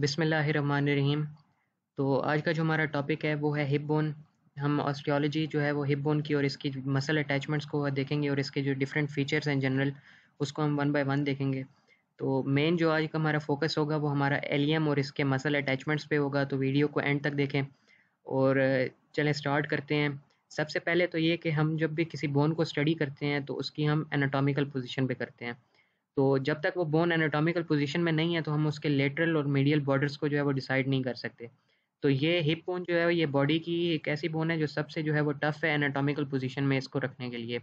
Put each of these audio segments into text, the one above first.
बिसमीम तो आज का जो हमारा टॉपिक है वो है हिप बोन हम ऑस्ट्रियोलॉजी जो है वो हिप बोन की और इसकी मसल अटैचमेंट्स को देखेंगे और इसके जो डिफरेंट फीचर्स हैं जनरल उसको हम वन बाय वन देखेंगे तो मेन जो आज का हमारा फोकस होगा वो हमारा एलियम और इसके मसल अटैचमेंट्स पे होगा तो वीडियो को एंड तक देखें और चलें स्टार्ट करते हैं सबसे पहले तो ये कि हम जब भी किसी बोन को स्टडी करते हैं तो उसकी हम एनाटॉमिकल पोजिशन पर करते हैं तो जब तक वो बोन एनाटॉमिकल पोजीशन में नहीं है तो हम उसके लेटरल और मीडियल बॉर्डर्स को जो है वो डिसाइड नहीं कर सकते तो ये हिप बोन जो है ये बॉडी की एक ऐसी बोन है जो सबसे जो है वो टफ़ है एनाटॉमिकल पोजीशन में इसको रखने के लिए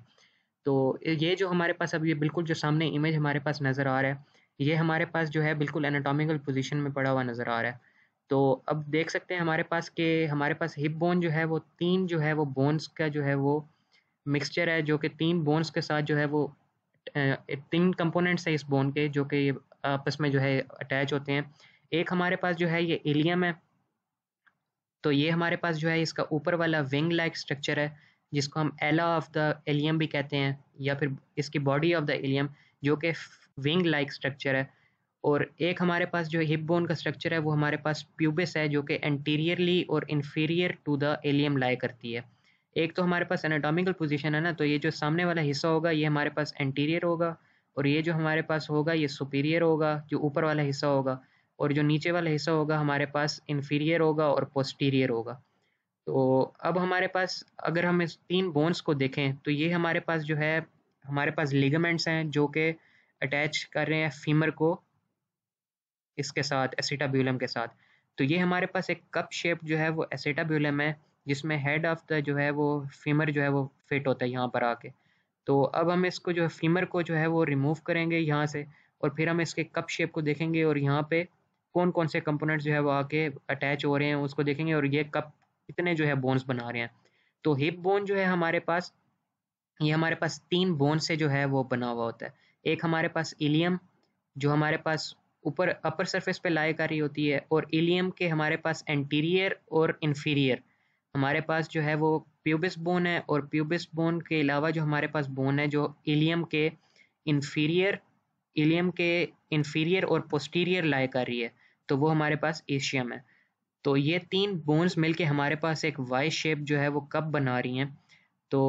तो ये जो हमारे पास अब ये बिल्कुल जो सामने इमेज हमारे पास नज़र आ रहा है ये हमारे पास जो है बिल्कुल एनाटॉमिकल पोजीशन में पड़ा हुआ नज़र आ रहा है तो अब देख सकते हैं हमारे पास के हमारे पास हिप बोन जो है वो तीन जो है वो बोन्स का जो है वो मिक्सचर है जो कि तीन बोन्स के साथ जो है वो तीन कंपोनेंट्स है इस बोन के जो कि आपस में जो है अटैच होते हैं एक हमारे पास जो है ये एलियम है तो ये हमारे पास जो है इसका ऊपर वाला विंग लाइक स्ट्रक्चर है जिसको हम एला ऑफ द एलियम भी कहते हैं या फिर इसकी बॉडी ऑफ द एलियम जो कि विंग लाइक स्ट्रक्चर है और एक हमारे पास जो हिप बोन का स्ट्रक्चर है वो हमारे पास प्यूबिस है जो कि एंटीरियरली और inferior to the ilium lie करती है एक तो हमारे पास एनाटॉमिकल पोजीशन है ना तो ये जो सामने वाला हिस्सा होगा ये हमारे पास एंटीरियर होगा और ये जो हमारे पास होगा ये सुपीरियर होगा जो ऊपर वाला हिस्सा होगा और जो नीचे वाला हिस्सा होगा हमारे पास इन्फीरियर होगा और पोस्टीरियर होगा तो अब हमारे पास अगर हम इस तीन बोन्स को देखें तो ये हमारे पास जो है हमारे पास लिगामेंट्स हैं जो कि अटैच कर रहे हैं फीमर को इसके साथ एसिटाब्यूलम के साथ तो ये हमारे पास एक कप शेप जो है वो एसिटाब्यूलम है जिसमें हेड ऑफ द जो है वो फीमर जो है वो फिट होता है यहाँ पर आके तो अब हम इसको जो है फीमर को जो है वो रिमूव करेंगे यहाँ से और फिर हम इसके कप शेप को देखेंगे और यहाँ पे कौन कौन से कंपोनेंट्स जो है वो आके अटैच हो रहे हैं उसको देखेंगे और ये कप कितने जो है बोन्स बना रहे हैं तो हिप बोन जो है हमारे पास ये हमारे पास तीन बोन से जो है वो बना हुआ होता है एक हमारे पास इलियम जो हमारे पास ऊपर अपर सरफेस पे लाई कर रही होती है और इलियम के हमारे पास एंटीरियर और इन्फीरियर हमारे पास जो है वो प्यूबिस बोन है और प्यूबिस बोन के अलावा जो हमारे पास बोन है जो इलियम के इन्फीरियर इलियम के इन्फीरियर और पोस्टीरियर लाए कर रही है तो वो हमारे पास एशियम है तो ये तीन बोन्स मिलके हमारे पास एक वाई शेप जो है वो कब बना रही हैं तो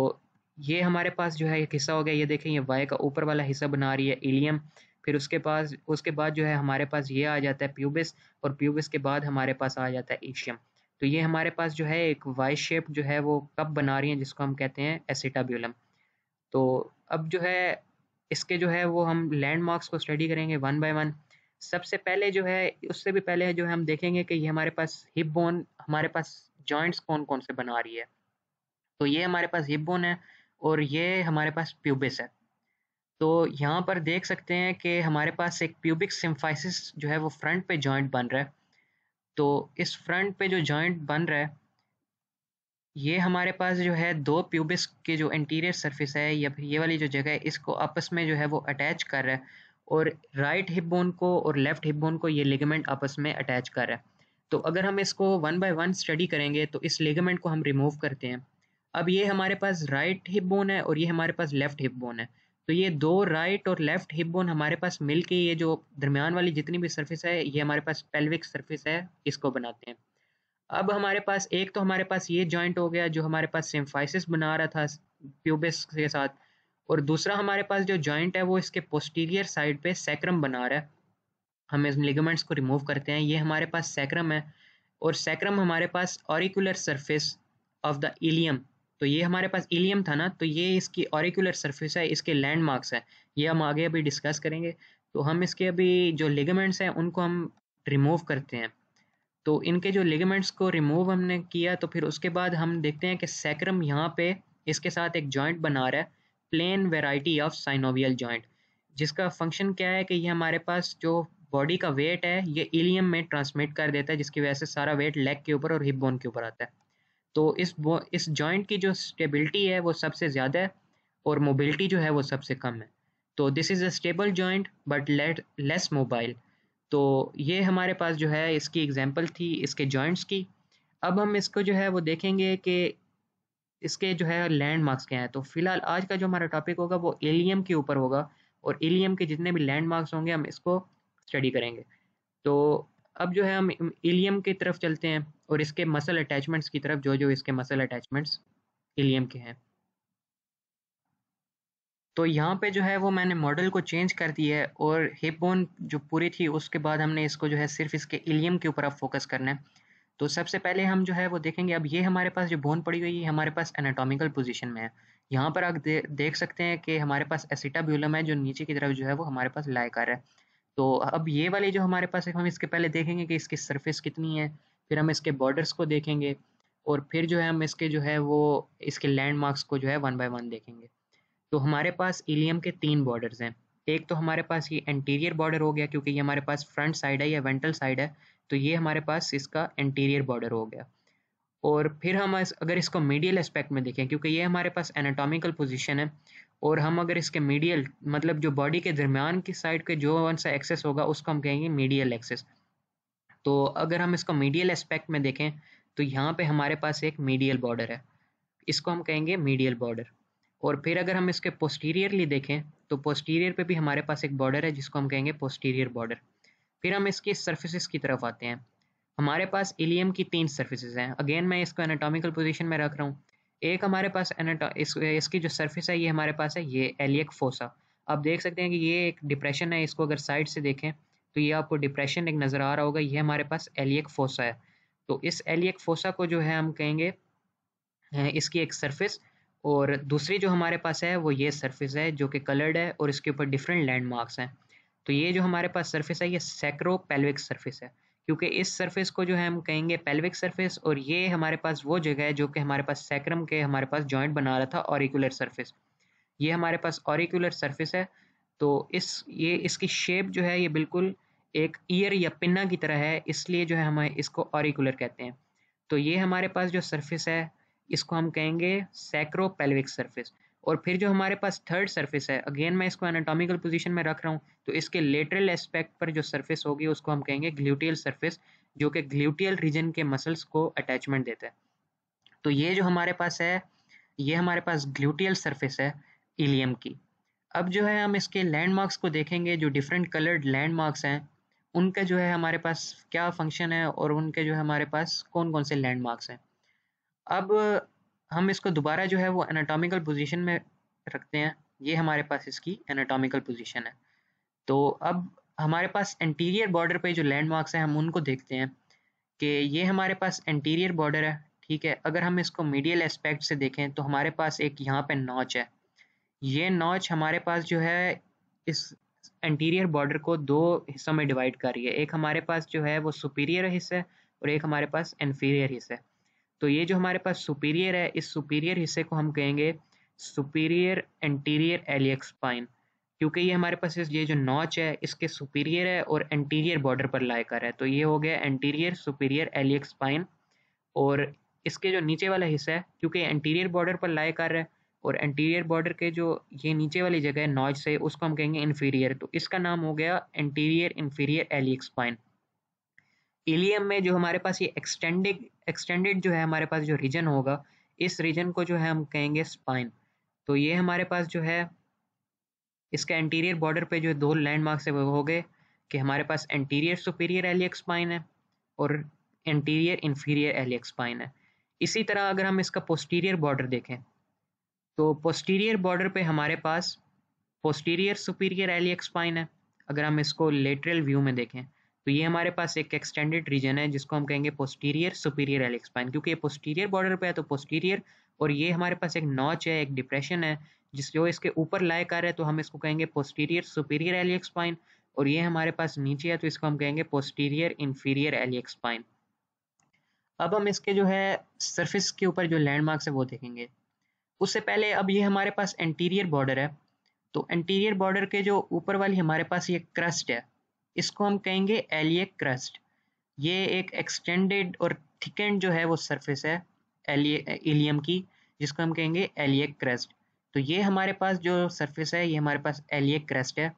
ये हमारे पास जो है एक हिस्सा हो गया ये देखें ये वाई का ऊपर वाला हिस्सा बना रही है इलियम फिर उसके पास उसके बाद जो है हमारे पास ये आ जाता है प्यूबिस और प्यूबिस के बाद हमारे पास आ जाता है एशियम तो ये हमारे पास जो है एक वाई शेप जो है वो कप बना रही हैं जिसको हम कहते हैं एसिटाब्यूलम तो अब जो है इसके जो है वो हम लैंडमार्क्स को स्टडी करेंगे वन बाय वन सबसे पहले जो है उससे भी पहले जो है हम देखेंगे कि ये हमारे पास हिप बोन हमारे पास जॉइंट्स कौन कौन से बना रही है तो ये हमारे पास हिप बोन है और ये हमारे पास प्यूबिस है तो यहाँ पर देख सकते हैं कि हमारे पास एक प्यूबिक सिम्फाइसिस जो है वो फ्रंट पे जॉइंट बन रहा है तो इस फ्रंट पे जो जॉइंट बन रहा है ये हमारे पास जो है दो प्यूबिस के जो इंटीरियर सरफेस है या फिर ये वाली जो जगह है इसको आपस में जो है वो अटैच कर रहा है और राइट हिप बोन को और लेफ्ट हिप बोन को ये लिगामेंट आपस में अटैच कर रहा है तो अगर हम इसको वन बाय वन स्टडी करेंगे तो इस लेगमेंट को हम रिमूव करते हैं अब ये हमारे पास राइट हिप बोन है और ये हमारे पास लेफ्ट हिप बोन है तो ये दो राइट और लेफ्ट हिप बोन हमारे पास मिल के ये जो दरमियान वाली जितनी भी सर्फिस है ये हमारे पास पेल्विक सर्फिस है इसको बनाते हैं अब हमारे पास एक तो हमारे पास ये जॉइंट हो गया जो हमारे पास सिम्फाइसिस बना रहा था प्यूबिस के साथ और दूसरा हमारे पास जो जॉइंट है वो इसके पोस्टीरियर साइड पे सैक्रम बना रहा है हम इस लिगमेंट्स को रिमूव करते हैं ये हमारे पास सैक्रम है और सैक्रम हमारे पास auricular surface of the ilium तो ये हमारे पास इलियम था ना तो ये इसकी ऑरिकुलर सरफेस है इसके लैंडमार्क्स है ये हम आगे अभी डिस्कस करेंगे तो हम इसके अभी जो लिगामेंट्स हैं उनको हम रिमूव करते हैं तो इनके जो लिगामेंट्स को रिमूव हमने किया तो फिर उसके बाद हम देखते हैं कि सैक्रम यहाँ पे इसके साथ एक जॉइंट बना रहा है plane variety of synovial joint जिसका फंक्शन क्या है कि ये हमारे पास जो बॉडी का वेट है ये इलियम में ट्रांसमिट कर देता है जिसकी वजह से सारा वेट लेग के ऊपर और हिप बोन के ऊपर आता है तो इस इस जॉइंट की जो स्टेबिलिटी है वो सबसे ज़्यादा है और मोबिलिटी जो है वो सबसे कम है तो this is a stable joint but let less mobile तो ये हमारे पास जो है इसकी एग्जांपल थी इसके जॉइंट्स की अब हम इसको जो है वो देखेंगे कि इसके जो है लैंड मार्क्स क्या हैं तो फिलहाल आज का जो हमारा टॉपिक होगा वो एलियम के ऊपर होगा और एलियम के जितने भी लैंड मार्क्स होंगे हम इसको स्टडी करेंगे तो अब जो है हम इलियम की तरफ चलते हैं और इसके मसल अटैचमेंट्स की तरफ जो जो इसके मसल अटैचमेंट्स इलियम के हैं तो यहाँ पे जो है वो मैंने मॉडल को चेंज कर दिया है और हिप बोन जो पूरी थी उसके बाद हमने इसको जो है सिर्फ इसके इलियम के ऊपर अब फोकस करना है तो सबसे पहले हम जो है वो देखेंगे अब ये हमारे पास जो बोन पड़ी हुई है हमारे पास एनाटॉमिकल पोजीशन में है यहाँ पर आप दे, देख सकते हैं कि हमारे पास एसिटाब्यूलम है जो नीचे की तरफ जो है वो हमारे पास लाए है तो अब ये वाले जो हमारे पास है हम इसके पहले देखेंगे कि इसकी सरफेस कितनी है फिर हम इसके बॉर्डर्स को देखेंगे और फिर जो है हम इसके जो है वो इसके लैंडमार्क्स को जो है वन बाय वन देखेंगे तो हमारे पास इलियम के तीन बॉर्डर्स हैं एक तो हमारे पास ये एंटीरियर बॉर्डर हो गया क्योंकि ये हमारे पास फ्रंट साइड है या वेंटल साइड है तो ये हमारे पास इसका एंटीरियर बॉर्डर हो गया और फिर हम अगर इसको मीडियल एस्पेक्ट में देखें क्योंकि ये हमारे पास एनाटॉमिकल पोजीशन है और हम अगर इसके मीडियल मतलब जो बॉडी के दरमियान की साइड के जो वन सा एक्सेस होगा उसको हम कहेंगे मीडियल एक्सेस तो अगर हम इसको मीडियल एस्पेक्ट में देखें तो यहाँ पे हमारे पास एक मीडियल बॉर्डर है इसको हम कहेंगे मीडियल बॉर्डर और फिर अगर हम इसके पोस्टीरियरली देखें तो पोस्टीरियर पर भी हमारे पास एक बॉर्डर है जिसको हम कहेंगे पोस्टीरियर बॉर्डर फिर हम इसके सर्फिस की तरफ आते हैं हमारे पास इलियम की तीन सर्फिसज हैं अगेन मैं इसको एनाटॉमिकल पोजिशन में रख रहा हूँ एक हमारे पास इस, इसकी जो सर्फिस है ये हमारे पास है ये एलियक फोसा आप देख सकते हैं कि ये एक डिप्रेशन है इसको अगर साइड से देखें तो ये आपको डिप्रेशन एक नज़र आ रहा होगा ये हमारे पास एलियक फोसा है तो इस एलियक फोसा को जो है हम कहेंगे इसकी एक सरफेस और दूसरी जो हमारे पास है वो ये सरफेस है जो कि कलर्ड है और इसके ऊपर डिफरेंट लैंडमार्क्स हैं तो ये जो हमारे पास सरफेस है ये सैक्रो पेल्विक सर्फिस है क्योंकि इस सरफेस को जो है हम कहेंगे पेल्विक सरफेस और ये हमारे पास वो जगह है जो कि हमारे पास सैक्रम के हमारे पास जॉइंट बना रहा था ऑरिकुलर सरफेस ये हमारे पास ऑरिकुलर सरफेस है तो इस ये इसकी शेप जो है ये बिल्कुल एक ईयर या पिन्ना की तरह है इसलिए जो है हम इसको ऑरिकुलर कहते हैं तो ये हमारे पास जो सरफेस है इसको हम कहेंगे सैक्रो पेल्विक सरफेस और फिर जो हमारे पास थर्ड सरफेस है अगेन मैं इसको एनाटॉमिकल पोजीशन में रख रहा हूँ तो इसके लेटरल एस्पेक्ट पर जो सरफेस होगी उसको हम कहेंगे ग्लूटियल सरफेस जो कि ग्लूटियल रीजन के मसल्स को अटैचमेंट देता है तो ये जो हमारे पास है ये हमारे पास ग्लूटियल सरफेस है इलियम की अब जो है हम इसके लैंडमार्क्स को देखेंगे जो डिफरेंट कलर्ड लैंडमार्क्स हैं उनका जो है हमारे पास क्या फंक्शन है और उनके जो है हमारे पास कौन कौन से लैंडमार्क्स हैं अब हम इसको दोबारा जो है वो एनाटॉमिकल पोजीशन में रखते हैं ये हमारे पास इसकी एनाटॉमिकल पोजीशन है तो अब हमारे पास एंटीरियर बॉर्डर पे जो लैंडमार्क्स हैं हम उनको देखते हैं कि ये हमारे पास एंटीरियर बॉर्डर है ठीक है अगर हम इसको मीडियल एस्पेक्ट से देखें तो हमारे पास एक यहाँ पे नॉच है ये नॉच हमारे पास जो है इस एंटीरियर बॉर्डर को दो हिस्सों में डिवाइड कर रही है एक हमारे पास जो है वो सुपीरियर हिस्सा है और एक हमारे पास इन्फीरियर हिस्सा है तो ये जो हमारे पास सुपीरियर है इस सुपीरियर हिस्से को हम कहेंगे सुपीरियर एंटीरियर एलियक स्पाइन क्योंकि ये हमारे पास ये जो नॉच है इसके सुपीरियर है और एंटीरियर बॉर्डर पर लायकर है तो ये हो गया एंटीरियर सुपीरियर एलियक स्पाइन और इसके जो नीचे वाला हिस्सा है क्योंकि एंटीरियर बॉर्डर पर कर है और एंटीरियर बॉर्डर के जो ये नीचे वाली जगह है नॉच से उसको हम कहेंगे इन्फीरियर तो इसका नाम हो गया anterior inferior iliac spine ilium में जो हमारे पास ये एक्सटेंडेड एक्सटेंडेड जो है हमारे पास जो रीजन होगा इस रीजन को जो है हम कहेंगे स्पाइन तो ये हमारे पास जो है इसका एंटीरियर बॉर्डर पे जो दो लैंडमार्क्स है वो हो गए कि हमारे पास एंटीरियर सुपीरियर एलियक स्पाइन है और एंटीरियर इन्फीरियर एलियक स्पाइन है इसी तरह अगर हम इसका पोस्टीरियर बॉर्डर देखें तो पोस्टीरियर बॉर्डर पे हमारे पास पोस्टीरियर सुपीरियर एलियक स्पाइन है अगर हम इसको लेटरल व्यू में देखें तो ये हमारे पास एक एक्सटेंडेड रीजन है जिसको हम कहेंगे पोस्टीरियर सुपीरियर एलिक स्पाइन क्योंकि ये पोस्टीरियर बॉर्डर पे है तो पोस्टीरियर और ये हमारे पास एक नॉच है एक डिप्रेशन है जिस जो इसके ऊपर लाए कर है तो हम इसको कहेंगे पोस्टीरियर सुपीरियर एलिक स्पाइन और ये हमारे पास नीचे है तो इसको हम कहेंगे पोस्टीरियर इन्फीरियर एलिक स्पाइन अब हम इसके जो है सरफेस के ऊपर जो लैंडमार्क्स है वो देखेंगे उससे पहले अब ये हमारे पास एंटीरियर बॉर्डर है तो एंटीरियर बॉर्डर के जो ऊपर वाली हमारे पास ये क्रस्ट है इसको हम कहेंगे एलिए क्रस्ट ये एक एक्सटेंडेड और थिकेंड जो है वो सरफेस है एलिए एलियम की जिसको हम कहेंगे एलिए क्रस्ट तो ये हमारे पास जो सरफेस है ये हमारे पास एलिए क्रस्ट है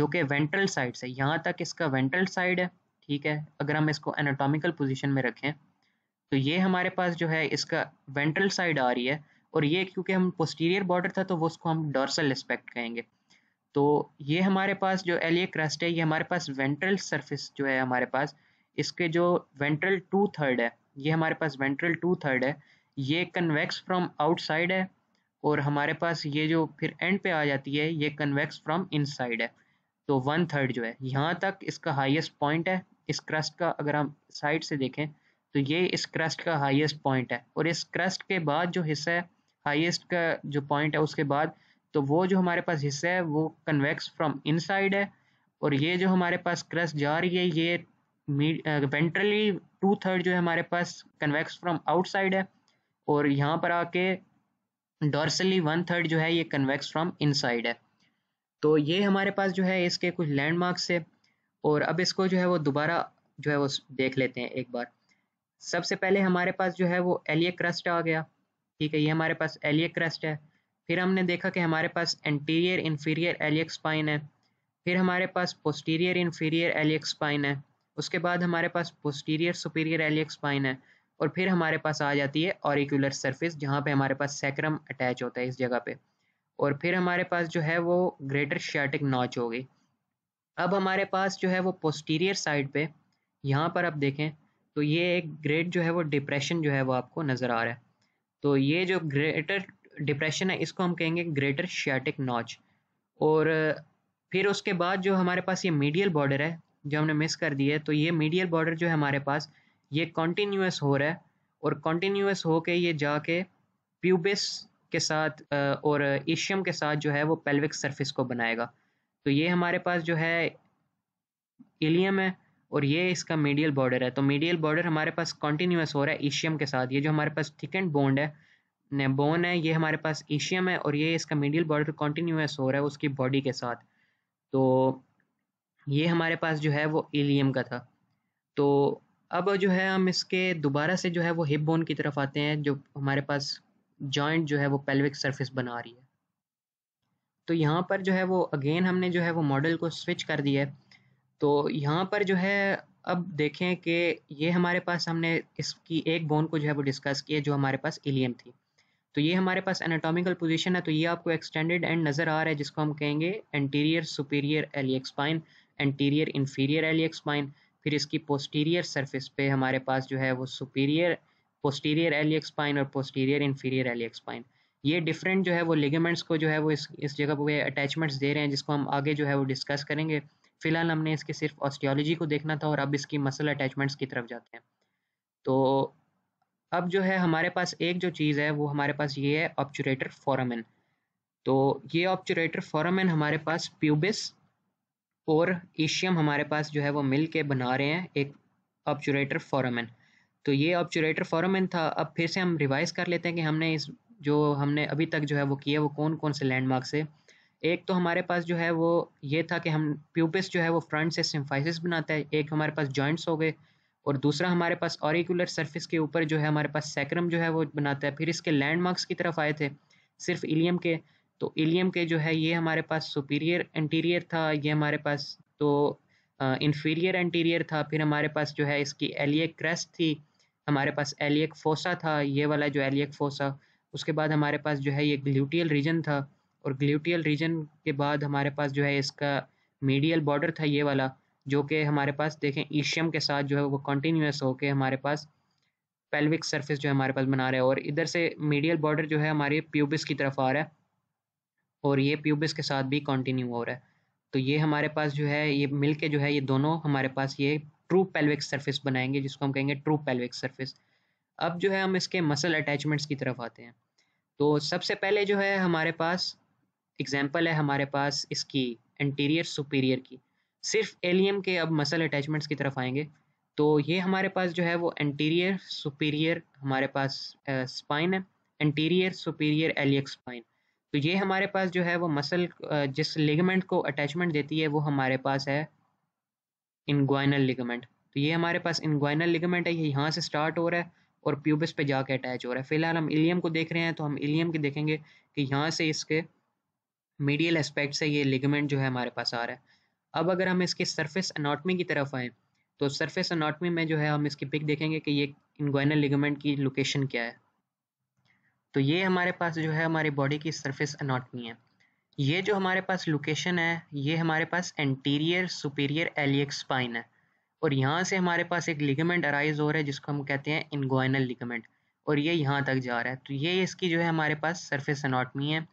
जो कि वेंट्रल साइड से यहाँ तक इसका वेंट्रल साइड है ठीक है अगर हम इसको एनाटॉमिकल पोजीशन में रखें तो ये हमारे पास जो है इसका वेंट्रल साइड आ रही है और ये क्योंकि हम पोस्टीरियर बॉर्डर था तो वो उसको हम डॉर्सल एस्पेक्ट कहेंगे तो ये हमारे पास जो एलिय क्रस्ट है ये हमारे पास वेंट्रल सरफेस जो है हमारे पास इसके जो वेंट्रल टू थर्ड है ये हमारे पास वेंट्रल टू थर्ड है ये कन्वेक्स फ्रॉम आउटसाइड है और हमारे पास ये जो फिर एंड पे आ जाती है ये कन्वेक्स फ्रॉम इनसाइड है तो वन थर्ड जो है यहाँ तक इसका हाईएस्ट पॉइंट है इस क्रस्ट का अगर हम साइड से देखें तो ये इस क्रस्ट का हाईएस्ट पॉइंट है और इस क्रस्ट के बाद जो हिस्सा है हाईएस्ट का जो पॉइंट है उसके बाद तो वो जो हमारे पास हिस्सा है वो कन्वेक्स फ्रॉम इनसाइड है और ये जो हमारे पास क्रस्ट जा रही है ये वेंट्रली टू थर्ड जो है हमारे पास कन्वेक्स फ्रॉम आउटसाइड है और यहाँ पर आके डॉर्सली वन थर्ड जो है ये कन्वेक्स फ्रॉम इनसाइड है तो ये हमारे पास जो है इसके कुछ लैंडमार्क्स है और अब इसको जो है वो दोबारा जो है वो देख लेते हैं एक बार सबसे पहले हमारे पास जो है वो एलिय क्रस्ट आ गया ठीक है ये हमारे पास एलिय क्रस्ट है फिर हमने देखा कि हमारे पास एंटीरियर इन्फीरियर एलियक स्पाइन है फिर हमारे पास पोस्टीरियर इन्फीरियर एलियक स्पाइन है उसके बाद हमारे पास पोस्टीरियर सुपीरियर एलियक स्पाइन है और फिर हमारे पास आ जाती है ऑरिकुलर सर्फिस जहाँ पर हमारे पास सैक्रम अटैच होता है इस जगह पे और फिर हमारे पास जो है वो ग्रेटर शर्टिक नॉच होगी अब हमारे पास जो है वो पोस्टीरियर साइड पे यहाँ पर आप देखें तो ये एक ग्रेट जो है वो डिप्रेशन जो है वो आपको नज़र आ रहा है तो ये जो ग्रेटर डिप्रेशन है इसको हम कहेंगे ग्रेटर शियाटिक नॉच और फिर उसके बाद जो हमारे पास ये मीडियल बॉर्डर है जो हमने मिस कर दी है तो ये मीडियल बॉर्डर जो है हमारे पास ये कॉन्टीन्यूस हो रहा है और कॉन्टीन्यूस हो के ये जाके प्यूबिस के साथ और ईशियम के साथ जो है वो पेल्विक सरफेस को बनाएगा तो ये हमारे पास जो है इलियम है और ये इसका मीडियल बॉर्डर है तो मीडियल बॉर्डर हमारे पास कॉन्टीन्यूस हो रहा है ईशियम के साथ ये जो हमारे पास थिक एंड बॉन्ड है नेबोन है ये हमारे पास एशियम है और ये इसका मीडियल बॉर्डर कॉन्टीन्यूस हो रहा है उसकी बॉडी के साथ तो ये हमारे पास जो है वो एलियम का था तो अब जो है हम इसके दोबारा से जो है वो हिप बोन की तरफ आते हैं जो हमारे पास जॉइंट जो है वो पेल्विक सरफेस बना रही है तो यहाँ पर जो है वो अगेन हमने जो है वो मॉडल को स्विच कर दिया है तो यहाँ पर जो है अब देखें कि ये हमारे पास हमने इसकी एक बोन को जो है वो डिस्कस किया जो हमारे पास एलियम थी तो ये हमारे पास एनाटॉमिकल पोजीशन है तो ये आपको एक्सटेंडेड एंड नज़र आ रहा है जिसको हम कहेंगे anterior superior iliac spine anterior inferior iliac spine फिर इसकी पोस्टीरियर सरफेस पे हमारे पास जो है वो सुपीरियर पोस्टीरियर एलियक स्पाइन और पोस्टीरियर इन्फीरियर एलियक स्पाइन ये डिफरेंट जो है वो लिगमेंट्स को जो है वो इस इस जगह पर अटैचमेंट्स दे रहे हैं जिसको हम आगे जो है वो डिस्कस करेंगे फिलहाल हमने इसके सिर्फ ऑस्टियोलॉजी को देखना था और अब इसकी मसल अटैचमेंट्स की तरफ जाते हैं तो अब जो है हमारे पास एक जो चीज़ है वो हमारे पास ये है ऑप्चुरेटर फॉरामिन तो ये ऑप्चुरेटर फॉरामिन हमारे पास प्यूबिस और एशियम हमारे पास जो है वो मिल के बना रहे हैं एक ऑप्चुरेटर फॉरामिन तो ये ऑप्चुरेटर फॉरामिन था अब फिर से हम रिवाइज़ कर लेते हैं कि हमने इस जो हमने अभी तक जो है वो किया वो कौन कौन से लैंडमार्क से एक तो हमारे पास जो है वो ये था कि हम प्यूबिस जो है वो फ्रंट से सिम्फाइसिस बनाता है एक हमारे पास जॉइंट्स हो गए और दूसरा हमारे पास ऑरिकुलर सर्फिस के ऊपर जो है हमारे पास सैक्रम जो है वो बनाता है फिर इसके लैंडमार्क्स की तरफ आए थे सिर्फ इलियम के तो इलियम के जो है ये हमारे पास सुपीरियर इंटीरियर था ये हमारे पास तो इन्फीरियर इंटीरियर था फिर हमारे पास जो है इसकी एलियक क्रेस्ट थी हमारे पास एलियक फोसा था ये वाला जो एलियक फोसा उसके बाद हमारे पास जो है ये ग्लूटियल रीजन था और ग्लूटियल रीजन के बाद हमारे पास जो है इसका मीडियल बॉर्डर था ये वाला जो कि हमारे पास देखें ईशियम के साथ जो है वो कंटिन्यूस होकर हमारे पास पेल्विक सरफेस जो है हमारे पास बना रहा है और इधर से मीडियल बॉर्डर जो है हमारे प्यूबिस की तरफ आ रहा है और ये प्यूबिस के साथ भी कंटिन्यू हो रहा है तो ये हमारे पास जो है ये मिल के जो है ये दोनों हमारे पास ये ट्रू पेल्विक सरफेस बनाएंगे जिसको हम कहेंगे ट्रू पेल्विक सरफेस अब जो है हम इसके मसल अटैचमेंट्स की तरफ आते हैं तो सबसे पहले जो है हमारे पास एग्जाम्पल है हमारे पास इसकी इंटीरियर सुपीरियर की सिर्फ एलियम के अब मसल अटैचमेंट्स की तरफ आएंगे तो ये हमारे पास जो है वो एंटीरियर सुपीरियर हमारे पास स्पाइन है एंटीरियर सुपीरियर एलियक स्पाइन तो ये हमारे पास जो है वो मसल जिस लिगमेंट को अटैचमेंट देती है वो हमारे पास है इनग्वाइनल लिगमेंट तो ये हमारे पास इनग्वाइनल लिगमेंट है ये यहाँ से स्टार्ट हो रहा है और प्यूबिस पे जाके अटैच हो रहा है फिलहाल हम इलियम को देख रहे हैं तो हम इलियम के देखेंगे कि यहाँ से इसके मीडियल एस्पेक्ट से ये लिगमेंट जो है हमारे पास आ रहा है अब अगर हम इसके सरफेस अनाटमी की तरफ आएँ तो सरफेस अनाटमी में जो है हम इसकी पिक देखेंगे कि ये इनगोइनल लिगामेंट की लोकेशन क्या है तो ये हमारे पास जो है हमारी बॉडी की सरफेस अनाटमी है ये जो हमारे पास लोकेशन है ये हमारे पास एंटीरियर सुपीरियर एलियक स्पाइन है और यहाँ से हमारे पास एक लिगामेंट अराइज हो रहा है जिसको हम कहते हैं इनगोइनल लिगामेंट और ये यहाँ तक जा रहा है तो ये इसकी जो है हमारे पास सरफेस अनाटमी है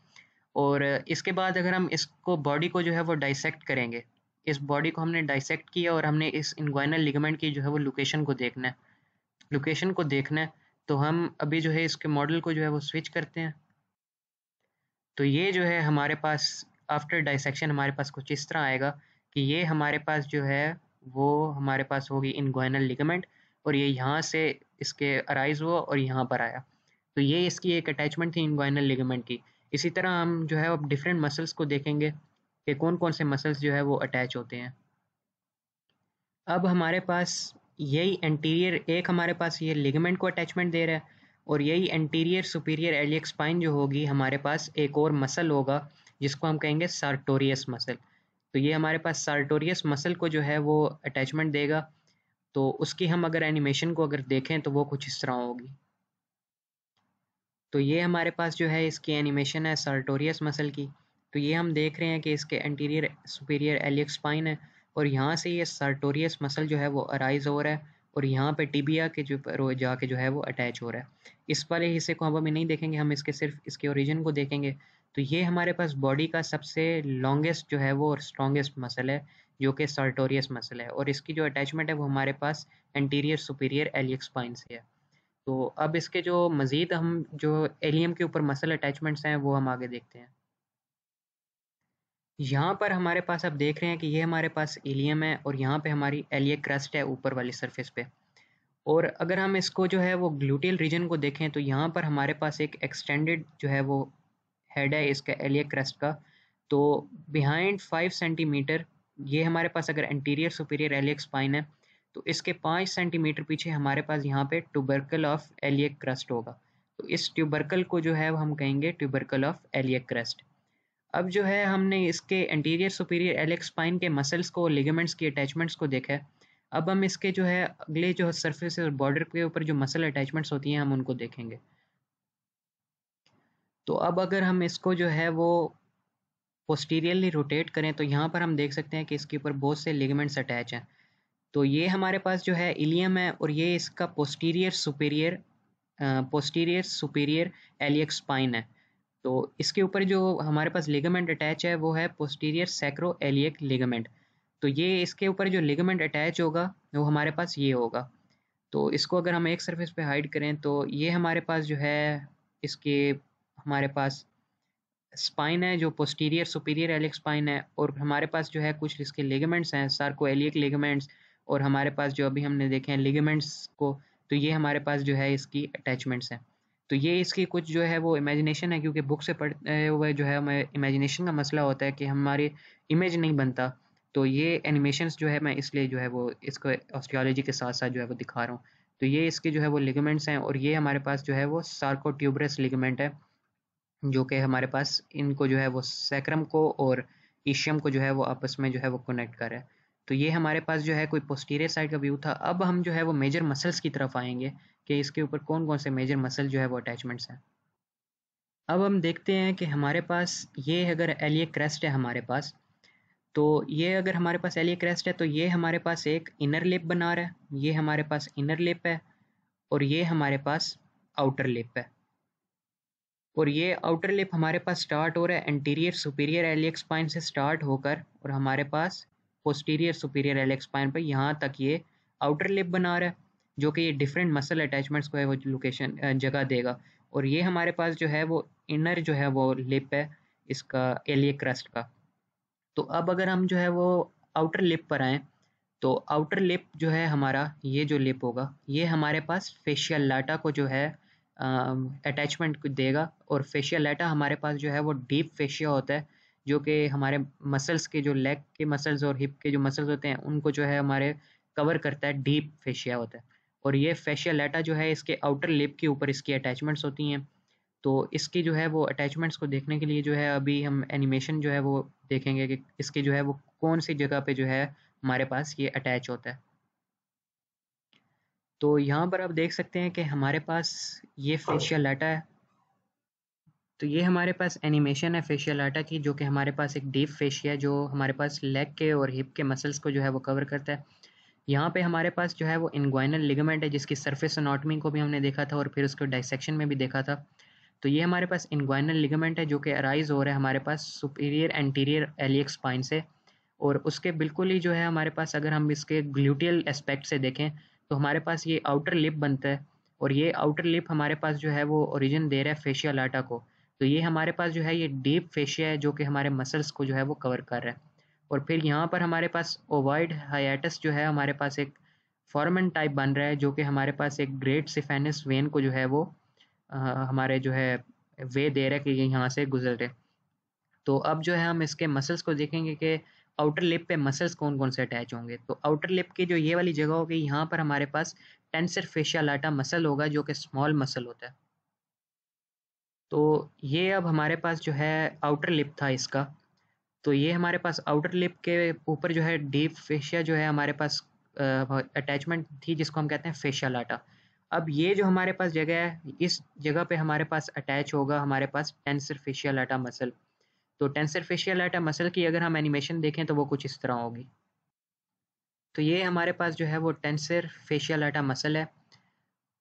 और इसके बाद अगर हम इसको बॉडी को जो है वो डाइसेक्ट करेंगे इस बॉडी को हमने डाइसेक्ट किया और हमने इस इनग्वाइनल लिगामेंट की जो है वो लोकेशन को देखना है लोकेशन को देखना है तो हम अभी जो है इसके मॉडल को जो है वो स्विच करते हैं तो ये जो है हमारे पास आफ्टर डाइसेक्शन हमारे पास कुछ इस तरह आएगा कि ये हमारे पास जो है वो हमारे पास होगी इनगोइनल लिगामेंट और ये यहाँ से इसके अराइज हुआ और यहाँ पर आया तो ये इसकी एक अटैचमेंट थी इनगोइनल लिगामेंट की इसी तरह हम जो है अब डिफरेंट मसल्स को देखेंगे कि कौन कौन से मसल्स जो है वो अटैच होते हैं अब हमारे पास यही एंटीरियर एक हमारे पास ये लिगमेंट को अटैचमेंट दे रहा है और यही एंटीरियर सुपीरियर एलियक स्पाइन जो होगी हमारे पास एक और मसल होगा जिसको हम कहेंगे सार्टोरियस मसल तो ये हमारे पास सार्टोरियस मसल को जो है वो अटैचमेंट देगा तो उसकी हम अगर एनिमेशन को अगर देखें तो वो कुछ इस तरह होगी तो ये हमारे पास जो है इसकी एनिमेशन है सार्टोरियस मसल की तो ये हम देख रहे हैं कि इसके एंटीरियर सुपीरियर एलियक स्पाइन है और यहाँ से ये सार्टोरियस मसल जो है वो अराइज हो रहा है और यहाँ पे टिबिया के जो जाके जो है वो अटैच हो रहा है इस वाले हिस्से को हम अभी नहीं देखेंगे हम इसके सिर्फ इसके ओरिजिन को देखेंगे तो ये हमारे पास बॉडी का सबसे लॉन्गेस्ट जो है वो और स्ट्रॉन्गेस्ट मसल है जो कि सार्टोरियस मसल है और इसकी जो अटैचमेंट है वो हमारे पास एंटीरियर सुपीरियर एलियक स्पाइन से है तो अब इसके जो मज़ीद हम जो एलियम के ऊपर मसल अटैचमेंट्स हैं वो हम आगे देखते हैं यहाँ पर हमारे पास आप देख रहे हैं कि ये हमारे पास एलियम है और यहाँ पे हमारी एलिय क्रस्ट है ऊपर वाली सरफेस पे और अगर हम इसको जो है वो ग्लूटियल रीजन को देखें तो यहाँ पर हमारे पास एक एक्सटेंडेड जो है वो हेड है इसका एलिय क्रस्ट का तो बिहाइंड फाइव सेंटीमीटर ये हमारे पास अगर एंटीरियर सुपीरियर एलिए स्पाइन है तो इसके पाँच सेंटीमीटर पीछे हमारे पास यहाँ पे ट्यूबर्कल ऑफ एलिए क्रस्ट होगा तो इस ट्यूबर्कल को जो है वो हम कहेंगे ट्यूबर्कल ऑफ एलिए क्रस्ट अब जो है हमने इसके एंटीरियर सुपीरियर एलेक्स स्पाइन के मसल्स को लिगामेंट्स की अटैचमेंट्स को देखा है अब हम इसके जो है अगले जो सरफेस और बॉर्डर के ऊपर जो मसल अटैचमेंट्स होती हैं हम उनको देखेंगे तो अब अगर हम इसको जो है वो पोस्टीरियरली रोटेट करें तो यहाँ पर हम देख सकते हैं कि इसके ऊपर बहुत से लिगमेंट्स अटैच हैं तो ये हमारे पास जो है इलियम है और ये इसका posterior superior posterior superior iliac spine है तो इसके ऊपर जो हमारे पास लिगामेंट अटैच है वो है पोस्टीरियर सैक्रो एलियक लिगामेंट तो ये इसके ऊपर जो लिगामेंट अटैच होगा वो हमारे पास ये होगा तो इसको अगर हम एक सरफेस पे हाइड करें तो ये हमारे पास जो है इसके हमारे पास स्पाइन है जो पोस्टीरियर सुपीरियर एलियक स्पाइन है और हमारे पास जो है कुछ इसके लिगामेंट्स हैं सार्को एलियक लिगामेंट्स और हमारे पास जो अभी हमने देखे हैं लिगामेंट्स को तो ये हमारे पास जो है इसकी अटैचमेंट्स हैं तो ये इसकी कुछ जो है वो इमेजिनेशन है क्योंकि बुक से पढ़ते हुए जो है हमें इमेजिनेशन का मसला होता है कि हमारे इमेज नहीं बनता तो ये एनिमेशन जो है मैं इसलिए जो है वो इसको ऑस्ट्रियोलॉजी के साथ साथ जो है वो दिखा रहा हूँ तो ये इसके जो है वो लिगमेंट्स हैं और ये हमारे पास जो है वो सार्कोट्यूबरस लिगमेंट है जो कि हमारे पास इनको जो है वो सैक्रम को और ईशियम को जो है वो आपस में जो है वो कनेक्ट कर रहा है तो ये हमारे पास जो है कोई पोस्टीरियर साइड का व्यू था अब हम जो है वो मेजर मसल्स की तरफ आएंगे कि इसके ऊपर कौन कौन से मेजर मसल जो है वो अटैचमेंट्स हैं अब हम देखते हैं कि हमारे पास ये अगर एलिए क्रेस्ट है हमारे पास तो ये अगर हमारे पास एलिए क्रेस्ट है तो ये हमारे पास एक इनर लिप बना रहा है ये हमारे पास इनर लिप है और ये हमारे पास आउटर लिप है और ये आउटर लिप हमारे पास स्टार्ट हो रहा है एंटीरियर सुपीरियर एलियक स्पाइन से स्टार्ट होकर और हमारे पास पोस्टीरियर सुपीरियर एलेक्स स्पाइन पर यहाँ तक ये आउटर लिप बना रहा है जो कि ये डिफरेंट मसल अटैचमेंट्स को है वो लोकेशन जगह देगा और ये हमारे पास जो है वो इनर जो है वो लिप है इसका एलिए क्रस्ट का तो अब अगर हम जो है वो आउटर लिप पर आएँ तो आउटर लिप जो है हमारा ये जो लिप होगा ये हमारे पास फेशियल लाटा को जो है अटैचमेंट देगा और फेशियल लाटा हमारे पास जो है वो डीप फेशिया होता है जो कि हमारे मसल्स के जो लेग के मसल्स और हिप के जो मसल्स होते हैं उनको जो है हमारे कवर करता है डीप फेशिया होता है और ये फेशिया लेटा जो है इसके आउटर लिप के ऊपर इसकी अटैचमेंट्स होती हैं तो इसकी जो है वो अटैचमेंट्स को देखने के लिए जो है अभी हम एनिमेशन जो है वो देखेंगे कि इसके जो है वो कौन सी जगह पे जो है हमारे पास ये अटैच होता है तो यहाँ पर आप देख सकते हैं कि हमारे पास ये फेशियल लेटा है तो ये हमारे पास एनिमेशन है फेशियल आटा की जो कि हमारे पास एक डीप फेशिया है जो हमारे पास लेग के और हिप के मसल्स को जो है वो कवर करता है यहाँ पे हमारे पास जो है वो इनग्वाइनल लिगामेंट है जिसकी सरफेस अनाटमी को भी हमने देखा था और फिर उसको डाइसेक्शन में भी देखा था तो ये हमारे पास इनग्वाइनल लिगामेंट है जो कि अराइज हो रहा है हमारे पास सुपीरियर एंटीरियर एलियक स्पाइन से और उसके बिल्कुल ही जो है हमारे पास अगर हम इसके ग्लूटियल एस्पेक्ट से देखें तो हमारे पास ये आउटर लिप बनता है और ये आउटर लिप हमारे पास जो है वो ओरिजिन दे रहा है फेशियल आटा को तो ये हमारे पास जो है ये डीप फेशिया है जो कि हमारे मसल्स को जो है वो कवर कर रहा है और फिर यहाँ पर हमारे पास ओवाइड हाइटस जो है हमारे पास एक फॉर्मन टाइप बन रहा है जो कि हमारे पास एक ग्रेट सिफेनस वेन को जो है वो आ, हमारे जो है वे दे रहा है कि ये यहाँ से गुजर रहे तो अब जो है हम इसके मसल्स को देखेंगे कि आउटर लिप पे मसल्स कौन कौन से अटैच होंगे तो आउटर लिप की जो ये वाली जगह होगी यहाँ पर हमारे पास टेंसर फेशिया लाटा मसल होगा जो कि स्मॉल मसल होता है तो ये अब हमारे पास जो है आउटर लिप था इसका तो ये हमारे पास आउटर लिप के ऊपर जो है डीप फेशिया जो है हमारे पास अटैचमेंट थी जिसको हम कहते हैं फेशियल आटा अब ये जो हमारे पास जगह है इस जगह पे हमारे पास अटैच होगा हमारे पास टेंसर फेशियल आटा मसल तो टेंसर फेशियल आटा मसल की अगर हम एनिमेशन देखें तो वो कुछ इस तरह होगी तो ये हमारे पास जो है वो टेंसर फेशियल आटा मसल है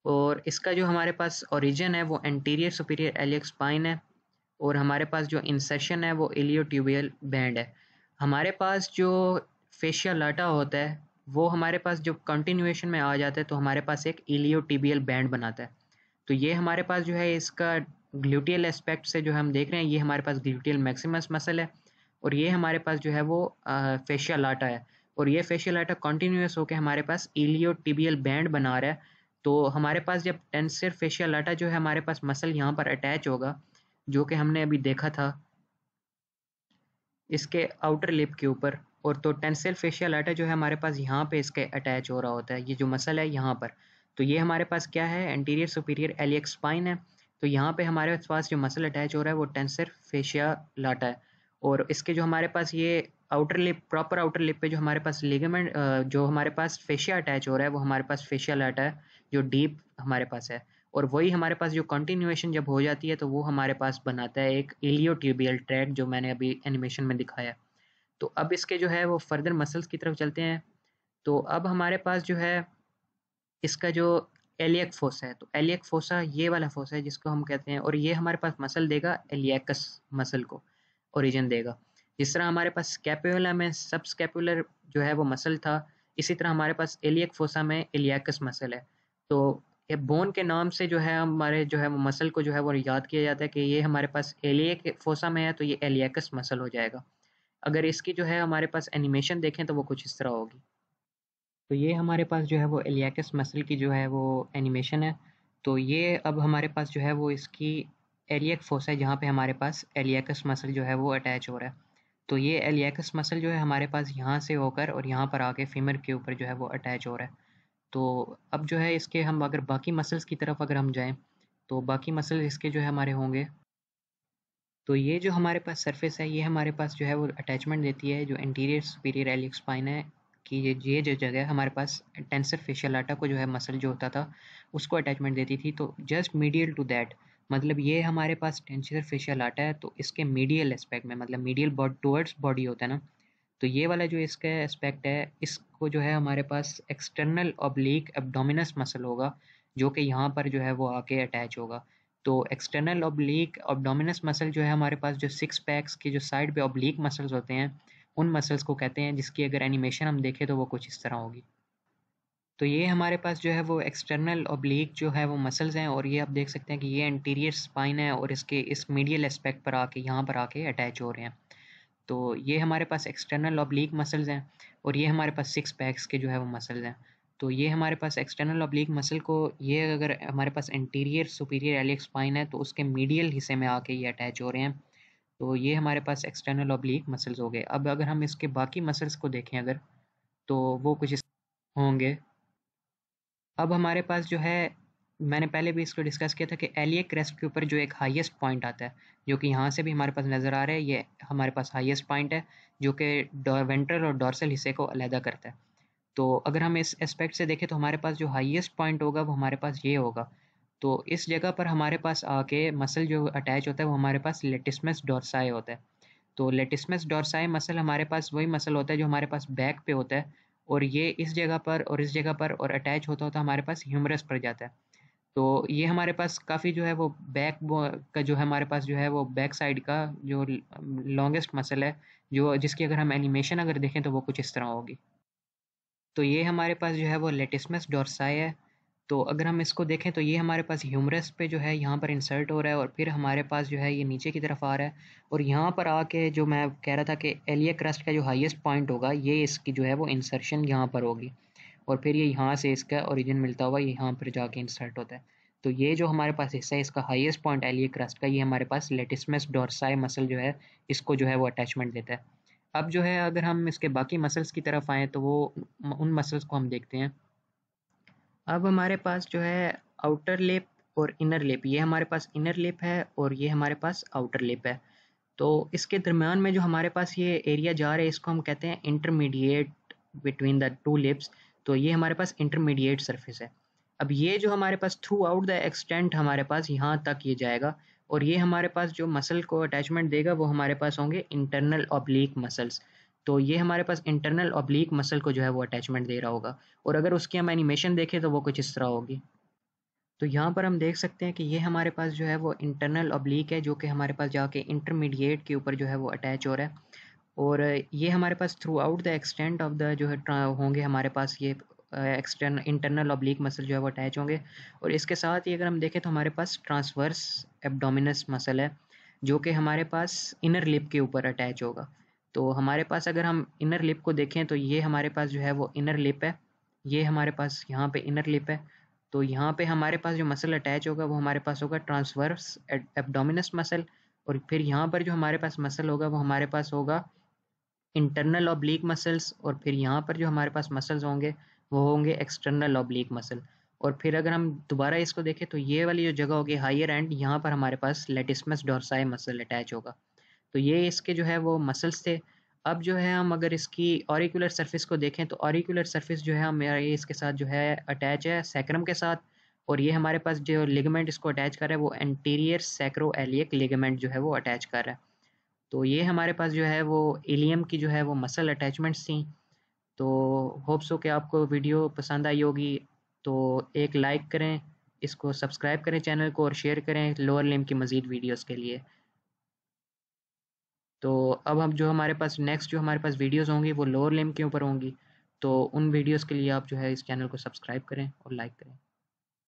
और इसका जो हमारे पास ओरिजिन है वो एंटीरियर सुपीरियर एलियक स्पाइन है और हमारे पास जो इंसेशन है वो एलियोट्यूबियल बैंड है हमारे पास जो फेशियल लाटा होता है वो हमारे पास जो कंटिन्यूएशन में आ जाता है तो हमारे पास एक एलियोटिबियल बैंड बनाता है तो ये हमारे पास जो है इसका ग्लूटियल एस्पेक्ट से जो हम देख रहे हैं ये हमारे पास ग्लूटियल मैक्सिमस मसल है और ये हमारे पास जो है वो फेशियल लाटा है और ये फेशियल लाटा कंटिन्यूस होकर हमारे पास एलियोटिबियल बैंड बना रहा है तो हमारे पास जब टेंसर फेशियल लाटा जो है हमारे पास मसल यहाँ पर अटैच होगा जो कि हमने अभी देखा था इसके आउटर लिप के ऊपर और तो टेंसिल फेशियल लाटा जो है हमारे पास यहाँ पे इसके अटैच हो रहा होता है ये जो मसल है यहाँ पर तो ये हमारे पास क्या है एंटीरियर सुपीरियर एलियक स्पाइन है तो यहाँ पे हमारे पास जो मसल अटैच हो रहा है वो टेंसर फेशिया लाटा है और इसके जो हमारे पास ये outer lip proper outer lip पे जो हमारे पास लिगामेंट जो हमारे पास फेशिया अटैच हो रहा है वो हमारे पास फेशिया लाटा है जो डीप हमारे पास है और वही हमारे पास जो कंटिन्यूएशन जब हो जाती है तो वो हमारे पास बनाता है एक एलियो ट्यूबियल ट्रैक जो मैंने अभी एनिमेशन में दिखाया तो अब इसके जो है वो फर्दर मसल्स की तरफ चलते हैं तो अब हमारे पास जो है इसका जो एलियक फोसा है तो एलियक फोसा ये वाला फोसा है जिसको हम कहते हैं और ये हमारे पास मसल देगा एलियकस मसल को ओरिजिन देगा जिस तरह हमारे पास स्कैपुला में सब स्कैपुलर जो है वो मसल था इसी तरह हमारे पास एलियक फोसा में एलियकस मसल है तो ये बोन के नाम से जो है हमारे जो है वो मसल को जो है वो याद किया जाता है कि ये हमारे पास एलियक फोसा में है तो ये एलियकस मसल हो जाएगा अगर इसकी जो है हमारे पास एनिमेशन देखें तो वो कुछ इस तरह होगी तो ये हमारे पास जो है वो एलियाकस मसल की जो है वो एनिमेशन है तो ये अब हमारे पास जो है वो इसकी एलियक फोसा है जहाँ पर हमारे पास एलियाकस मसल जो है वो अटैच हो रहा है तो ये एलियाकस मसल जो है हमारे पास यहाँ से होकर और यहाँ पर आके फीमर के ऊपर जो है वो अटैच हो रहा है तो अब जो है इसके हम अगर बाकी मसल्स की तरफ अगर हम जाएं तो बाकी मसल इसके जो है हमारे होंगे तो ये जो हमारे पास सरफेस है ये हमारे पास जो है वो अटैचमेंट देती है जो इंटीरियर सुपीरियर एलिक स्पाइन है कि ये ये जो जगह हमारे पास टेंसर फेशियल आटा को जो है मसल जो होता था उसको अटैचमेंट देती थी तो जस्ट मीडियल टू दैट मतलब ये हमारे पास टेंसर फेशियल आटा है तो इसके मीडियल एस्पेक्ट में मतलब मीडियल टूवर्ड्स बॉडी होता है ना तो ये वाला जो इसका एस्पेक्ट है इसको जो है हमारे पास एक्सटर्नल ऑब्लिक एबडोमिनस मसल होगा जो कि यहाँ पर जो है वो आके अटैच होगा तो एक्सटर्नल ऑब्लिक ऑबडोमिनस मसल जो है हमारे पास जो सिक्स पैक्स के जो साइड पे ऑब्लिक मसल्स होते हैं उन मसल्स को कहते हैं जिसकी अगर एनिमेशन हम देखें तो वो कुछ इस तरह होगी तो ये हमारे पास जो है वो एक्सटर्नल ऑब्लिक जो है वो मसल्स हैं और ये आप देख सकते हैं कि ये एंटीरियर स्पाइन है और इसके इस मीडियल एस्पेक्ट पर आके यहाँ पर आके अटैच हो रहे हैं तो ये हमारे पास एक्सटर्नल ऑब्लिक मसल्स हैं और ये हमारे पास सिक्स पैक्स के जो है वो मसल्स हैं तो ये हमारे पास एक्सटर्नल ऑब्लिक मसल को ये अगर हमारे पास इंटीरियर सुपीरियर एलिक स्पाइन है तो उसके मीडियल हिस्से में आके ये अटैच हो रहे हैं तो ये हमारे पास एक्सटर्नल ऑब्लिक मसल्स हो गए अब अगर हम इसके बाकी मसल्स को देखें अगर तो वो कुछ होंगे अब हमारे पास जो है मैंने पहले भी इसको डिस्कस किया था कि एलिए क्रेस्ट के ऊपर जो एक हाईएस्ट पॉइंट आता है जो कि यहाँ से भी हमारे पास नज़र आ रहा है ये हमारे पास हाईएस्ट पॉइंट है जो कि वेंट्रल और डॉर्सल हिस्से को अलहदा करता है तो अगर हम इस एस्पेक्ट से देखें तो हमारे पास जो हाईएस्ट पॉइंट होगा वो हमारे पास ये होगा तो इस जगह पर हमारे पास आके मसल जो अटैच होता है वो हमारे पास लेटिसमस डॉर्साए होता है तो लेटिसमस डॉर्साए मसल हमारे पास वही मसल होता है जो हमारे पास बैक पे होता है और ये इस जगह पर और इस जगह पर और अटैच होता होता हमारे पास ह्यूमरस पर जाता है तो ये हमारे पास काफ़ी जो है वो बैक का जो है हमारे पास जो है वो बैक साइड का जो लॉन्गेस्ट मसल है जो जिसकी अगर हम एनिमेशन अगर देखें तो वो कुछ इस तरह होगी तो ये हमारे पास जो है वो लेटिसमस डोरसाई है तो अगर हम इसको देखें तो ये हमारे पास ह्यूमरस पे जो है यहाँ पर इंसर्ट हो रहा है और फिर हमारे पास जो है ये नीचे की तरफ आ रहा है और यहाँ पर आके जो मैं कह रहा था कि एलिया क्रस्ट का जो हाईएस्ट पॉइंट होगा ये इसकी जो है वो इंसर्शन यहाँ पर होगी और फिर ये यहाँ से इसका ओरिजिन मिलता हुआ यहाँ पर जाके इंसर्ट होता है तो ये जो हमारे पास हिस्सा है इसका हाईएस्ट पॉइंट एलिए क्रस्ट का ये हमारे पास लेटिसमस डोरसाई मसल जो है इसको जो है वो अटैचमेंट देता है अब जो है अगर हम इसके बाकी मसल्स की तरफ आएँ तो वो उन मसल्स को हम देखते हैं अब हमारे पास जो है आउटर लेप और इनर लेप ये हमारे पास इनर लेप है और ये हमारे पास आउटर लेप है तो इसके दरमियान में जो हमारे पास ये एरिया जा रहा है इसको हम कहते हैं intermediate between the two lips तो ये हमारे पास इंटरमीडिएट सरफेस है अब ये जो हमारे पास थ्रू आउट द एक्सटेंट हमारे पास यहाँ तक ये जाएगा और ये हमारे पास जो मसल को अटैचमेंट देगा वो हमारे पास होंगे इंटरनल ऑब्लिक मसल्स तो ये हमारे पास इंटरनल ऑब्लिक मसल को जो है वो अटैचमेंट दे रहा होगा और अगर उसकी हम एनिमेशन देखें तो वो कुछ इस तरह होगी तो यहाँ पर हम देख सकते हैं कि ये हमारे पास जो है वो इंटरनल ऑब्लिक है जो कि हमारे पास जाके इंटरमीडिएट के ऊपर जो है वो अटैच हो रहा है और ये हमारे पास throughout the extent of the जो है होंगे हमारे पास ये एक्सटर्न इंटरनल ऑब्लिक मसल जो है वो अटैच होंगे और इसके साथ ही अगर हम देखें तो हमारे पास ट्रांसवर्स एबडोमिनस मसल है जो कि हमारे पास इनर लिप के ऊपर अटैच होगा तो हमारे पास अगर हम इनर लिप को देखें तो ये हमारे पास जो है वो इनर लिप है ये हमारे पास यहाँ पे इनर लिप है तो यहाँ पे हमारे पास जो मसल अटैच होगा वो हमारे पास होगा ट्रांसवर्स एबडोमिनस मसल और फिर यहाँ पर जो हमारे पास मसल होगा वो हमारे पास होगा इंटरनल ऑब्लिक मसल्स और फिर यहाँ पर जो हमारे पास मसल्स होंगे वो होंगे एक्सटर्नल ऑब्लिक मसल और फिर अगर हम दोबारा इसको देखें तो ये वाली जो जगह होगी हायर एंड यहाँ पर हमारे पास लेटिसमस डोरसाई मसल अटैच होगा तो ये इसके जो है वो मसल्स थे अब जो है हम अगर इसकी ऑरिकुलर सर्फिस को देखें तो ऑरिकुलर सर्फिस जो है हमारे इसके साथ जो है अटैच है सैक्रम के साथ और ये हमारे पास जो लिगमेंट इसको अटैच कर रहा है वो एंटीरियर सैक्रो एलियक लिगमेंट जो है वो अटैच कर रहा है तो ये हमारे पास जो है वो एलियम की जो है वो मसल अटैचमेंट्स थी तो होप्स हो कि आपको वीडियो पसंद आई होगी तो एक लाइक करें इसको सब्सक्राइब करें चैनल को और शेयर करें लोअर लिम की मज़ीद वीडियोस के लिए तो अब हम जो हमारे पास नेक्स्ट जो हमारे पास वीडियोस होंगी वो लोअर लिम के ऊपर होंगी तो उन वीडियोस के लिए आप जो है इस चैनल को सब्सक्राइब करें और लाइक करें